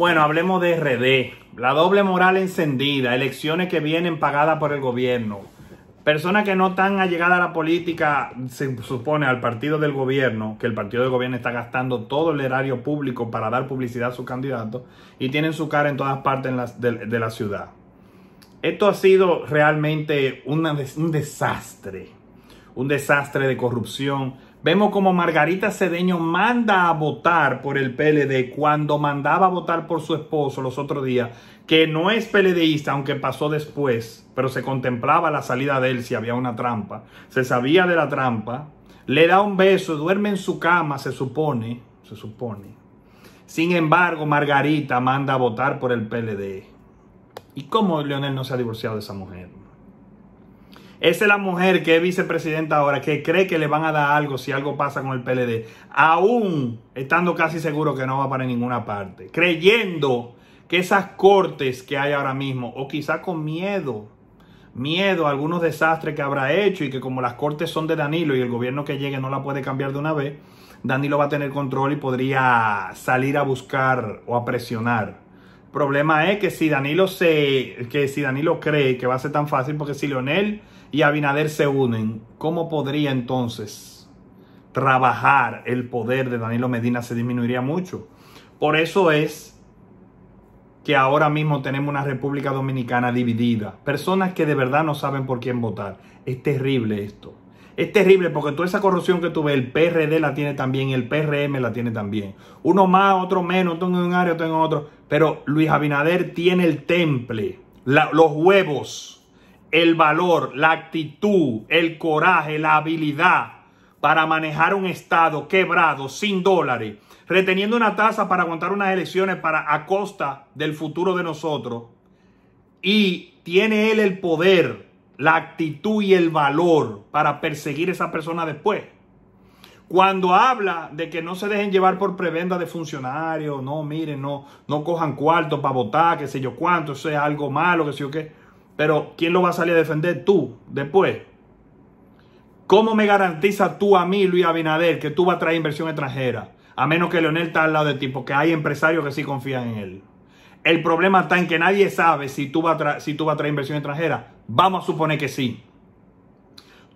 Bueno, hablemos de RD. La doble moral encendida, elecciones que vienen pagadas por el gobierno. Personas que no están allegadas a la política, se supone al partido del gobierno, que el partido del gobierno está gastando todo el erario público para dar publicidad a sus candidatos y tienen su cara en todas partes de, la ciudad. Esto ha sido realmente un desastre, un desastre de corrupción, Vemos como Margarita Cedeño manda a votar por el PLD cuando mandaba a votar por su esposo los otros días, que no es PLDista, aunque pasó después, pero se contemplaba la salida de él si había una trampa. Se sabía de la trampa, le da un beso, duerme en su cama, se supone, se supone. Sin embargo, Margarita manda a votar por el PLD. ¿Y cómo Leonel no se ha divorciado de esa mujer? Esa es la mujer que es vicepresidenta ahora, que cree que le van a dar algo si algo pasa con el PLD, aún estando casi seguro que no va para ninguna parte, creyendo que esas cortes que hay ahora mismo, o quizá con miedo, miedo a algunos desastres que habrá hecho y que como las cortes son de Danilo y el gobierno que llegue no la puede cambiar de una vez, Danilo va a tener control y podría salir a buscar o a presionar problema es que si Danilo se, que si Danilo cree que va a ser tan fácil, porque si Leonel y Abinader se unen, ¿cómo podría entonces trabajar el poder de Danilo Medina? Se disminuiría mucho. Por eso es que ahora mismo tenemos una República Dominicana dividida. Personas que de verdad no saben por quién votar. Es terrible esto. Es terrible porque toda esa corrupción que tuve, el PRD la tiene también, el PRM la tiene también. Uno más, otro menos, tengo en un área, tengo en otro. Pero Luis Abinader tiene el temple, los huevos el valor, la actitud, el coraje, la habilidad para manejar un Estado quebrado, sin dólares, reteniendo una tasa para aguantar unas elecciones para, a costa del futuro de nosotros. Y tiene él el poder, la actitud y el valor para perseguir a esa persona después. Cuando habla de que no se dejen llevar por prebenda de funcionarios, no, miren, no, no cojan cuartos para votar, qué sé yo cuánto, eso es algo malo, qué sé yo qué. Pero ¿quién lo va a salir a defender? Tú, después. ¿Cómo me garantiza tú a mí, Luis Abinader, que tú vas a traer inversión extranjera? A menos que Leonel está al lado de ti, porque hay empresarios que sí confían en él. El problema está en que nadie sabe si tú vas a, traer inversión extranjera. Vamos a suponer que sí.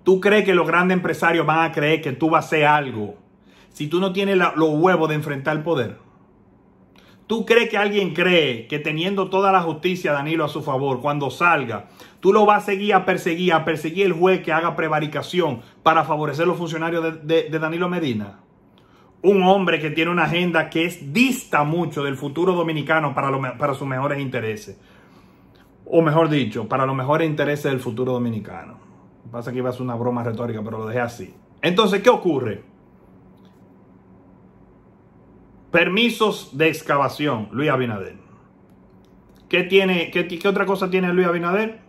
¿Tú crees que los grandes empresarios van a creer que tú vas a hacer algo si tú no tienes los huevos de enfrentar el poder? ¿Tú crees que alguien cree que teniendo toda la justicia Danilo a su favor, cuando salga, tú lo vas a seguir a perseguir, a perseguir el juez que haga prevaricación para favorecer los funcionarios de, Danilo Medina? Un hombre que tiene una agenda que es dista mucho del futuro dominicano para, para sus mejores intereses. O mejor dicho, para los mejores intereses del futuro dominicano. Pasa que iba a ser una broma retórica, pero lo dejé así. Entonces, ¿qué ocurre? Permisos de excavación, Luis Abinader. ¿Qué, tiene, otra cosa tiene Luis Abinader?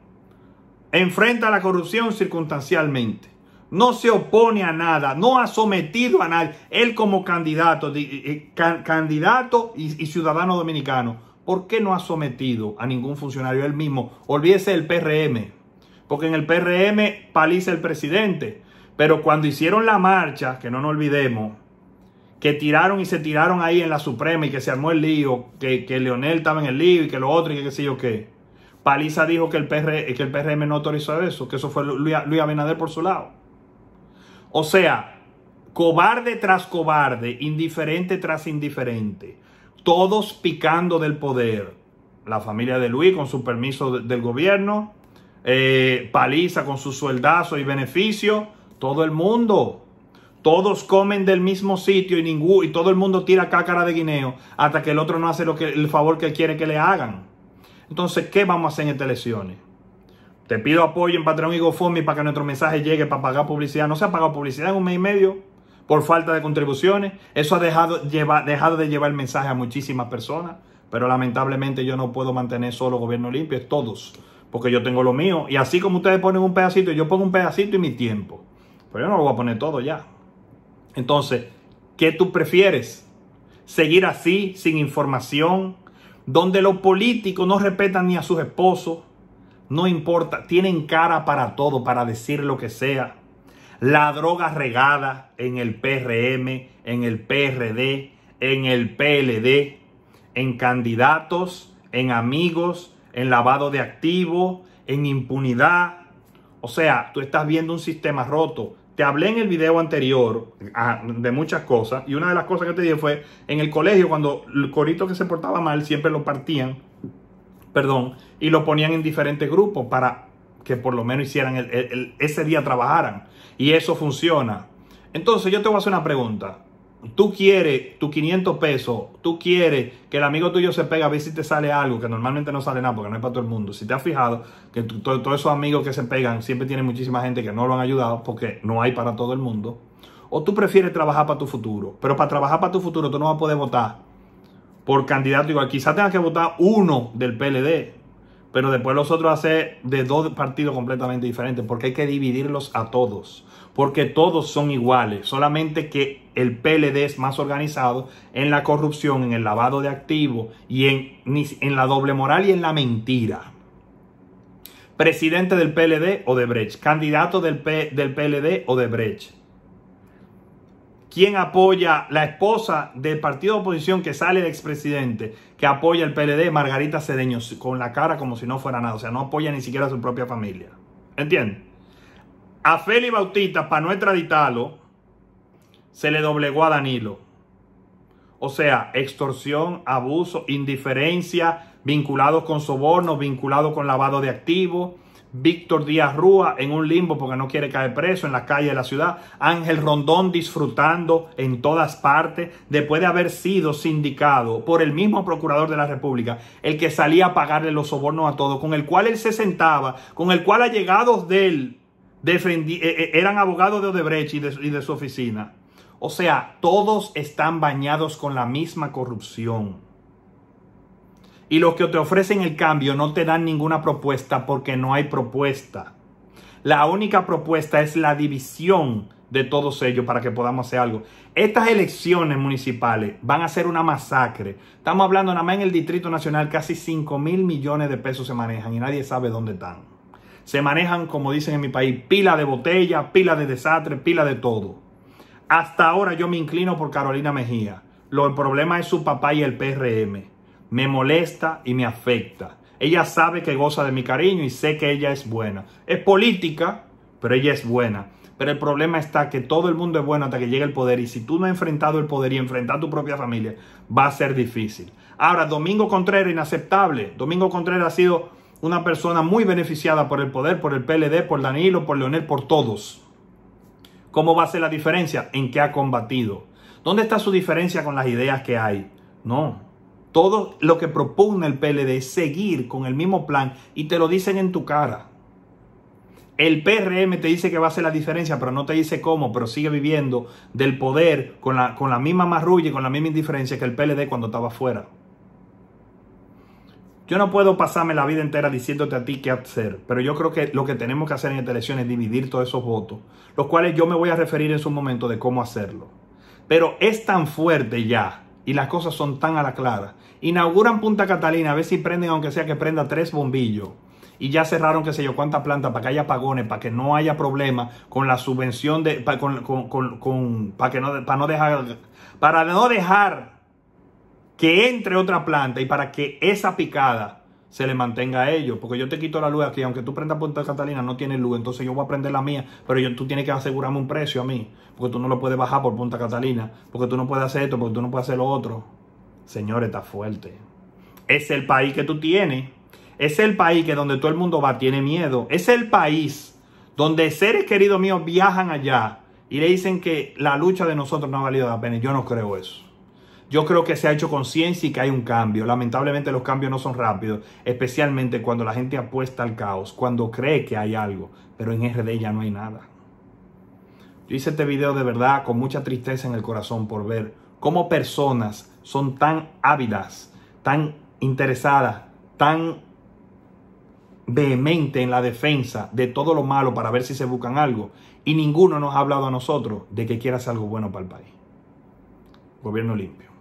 Enfrenta la corrupción circunstancialmente. No se opone a nada, no ha sometido a nadie. Él como candidato, eh, eh, candidato y, y ciudadano dominicano, ¿por qué no ha sometido a ningún funcionario él mismo? Olvídese del PRM, porque en el PRM paliza el presidente. Pero cuando hicieron la marcha, que no nos olvidemos, que tiraron y se tiraron ahí en la Suprema y que se armó el lío, que, Leonel estaba en el lío y que lo otro y que qué sé yo qué. Paliza dijo que el, que el PRM no autorizó eso, que eso fue Luis, Abinader por su lado. O sea, cobarde tras cobarde, indiferente tras indiferente, todos picando del poder. La familia de Luis con su permiso del gobierno, eh, Paliza con su sueldazo y beneficio, todo el mundo todos comen del mismo sitio y, y todo el mundo tira cácara de guineo hasta que el otro no hace lo que, el favor que quiere que le hagan. Entonces, ¿qué vamos a hacer en estas elecciones? Te pido apoyo en Patreon y GoFundMe para que nuestro mensaje llegue para pagar publicidad. No se ha pagado publicidad en un mes y medio por falta de contribuciones. Eso ha dejado, dejado de llevar el mensaje a muchísimas personas. Pero lamentablemente yo no puedo mantener solo gobierno limpio, es todos. Porque yo tengo lo mío. Y así como ustedes ponen un pedacito, yo pongo un pedacito y mi tiempo. Pero yo no lo voy a poner todo ya. Entonces, ¿qué tú prefieres? ¿Seguir así, sin información? Donde los políticos no respetan ni a sus esposos. No importa, tienen cara para todo, para decir lo que sea. La droga regada en el PRM, en el PRD, en el PLD, en candidatos, en amigos, en lavado de activos, en impunidad. O sea, tú estás viendo un sistema roto te hablé en el video anterior ah, de muchas cosas y una de las cosas que te dije fue en el colegio cuando el corito que se portaba mal siempre lo partían, perdón, y lo ponían en diferentes grupos para que por lo menos hicieran el, ese día trabajaran y eso funciona. Entonces yo te voy a hacer una pregunta tú quieres tu 500 pesos, tú quieres que el amigo tuyo se pega a ver si te sale algo, que normalmente no sale nada porque no es para todo el mundo. Si te has fijado que todos esos amigos que se pegan siempre tienen muchísima gente que no lo han ayudado porque no hay para todo el mundo. O tú prefieres trabajar para tu futuro, pero para trabajar para tu futuro tú no vas a poder votar por candidato igual. Quizás tengas que votar uno del PLD, pero después los otros hace de dos partidos completamente diferentes, porque hay que dividirlos a todos, porque todos son iguales, solamente que el PLD es más organizado en la corrupción, en el lavado de activos y en, en la doble moral y en la mentira. Presidente del PLD o de Brecht, candidato del, del PLD o de Brecht ¿Quién apoya la esposa del partido de oposición que sale de expresidente, que apoya el PLD, Margarita Cedeño, con la cara como si no fuera nada? O sea, no apoya ni siquiera a su propia familia. ¿Entiendes? A Feli Bautista, para no extraditarlo, se le doblegó a Danilo. O sea, extorsión, abuso, indiferencia, vinculados con sobornos, vinculados con lavado de activos Víctor Díaz Rúa en un limbo porque no quiere caer preso en la calle de la ciudad. Ángel Rondón disfrutando en todas partes después de haber sido sindicado por el mismo procurador de la República, el que salía a pagarle los sobornos a todos, con el cual él se sentaba, con el cual allegados de él eh, eh, eran abogados de Odebrecht y de su oficina. O sea, todos están bañados con la misma corrupción y los que te ofrecen el cambio no te dan ninguna propuesta porque no hay propuesta. La única propuesta es la división de todos ellos para que podamos hacer algo. Estas elecciones municipales van a ser una masacre. Estamos hablando nada más en el Distrito Nacional, casi 5 mil millones de pesos se manejan y nadie sabe dónde están. Se manejan, como dicen en mi país, pila de botella, pila de desastre, pila de todo. Hasta ahora yo me inclino por Carolina Mejía. Lo, el problema es su papá y el PRM me molesta y me afecta. Ella sabe que goza de mi cariño y sé que ella es buena. Es política, pero ella es buena. Pero el problema está que todo el mundo es bueno hasta que llegue el poder y si tú no has enfrentado el poder y enfrentar tu propia familia, va a ser difícil. Ahora, Domingo Contreras, inaceptable. Domingo Contreras ha sido una persona muy beneficiada por el poder, por el PLD, por Danilo, por Leonel, por todos. ¿Cómo va a ser la diferencia? ¿En qué ha combatido? ¿Dónde está su diferencia con las ideas que hay? No, todo lo que propone el PLD es seguir con el mismo plan y te lo dicen en tu cara. El PRM te dice que va a hacer la diferencia, pero no te dice cómo, pero sigue viviendo del poder con la, con la misma marrulla y con la misma indiferencia que el PLD cuando estaba fuera. Yo no puedo pasarme la vida entera diciéndote a ti qué hacer, pero yo creo que lo que tenemos que hacer en esta elección es dividir todos esos votos, los cuales yo me voy a referir en su momento de cómo hacerlo. Pero es tan fuerte ya y las cosas son tan a la clara Inauguran Punta Catalina, a ver si prenden, aunque sea que prenda tres bombillos. Y ya cerraron qué sé yo cuántas plantas para que haya apagones, para que no haya problema con la subvención de, para, con, para que no, para no dejar, para no dejar que entre otra planta y para que esa picada se le mantenga a ellos. Porque yo te quito la luz aquí, aunque tú prendas Punta Catalina, no tienes luz, entonces yo voy a prender la mía, pero yo, tú tienes que asegurarme un precio a mí, porque tú no lo puedes bajar por Punta Catalina, porque tú no puedes hacer esto, porque tú no puedes hacer lo otro. Señor, está fuerte. Es el país que tú tienes. Es el país que donde todo el mundo va tiene miedo. Es el país donde seres queridos míos viajan allá y le dicen que la lucha de nosotros no ha valido la pena. Yo no creo eso. Yo creo que se ha hecho conciencia y que hay un cambio. Lamentablemente los cambios no son rápidos, especialmente cuando la gente apuesta al caos, cuando cree que hay algo, pero en RD ya no hay nada. Yo hice este video de verdad con mucha tristeza en el corazón por ver cómo personas son tan ávidas, tan interesadas, tan vehemente en la defensa de todo lo malo para ver si se buscan algo. Y ninguno nos ha hablado a nosotros de que quiera hacer algo bueno para el país. Gobierno limpio.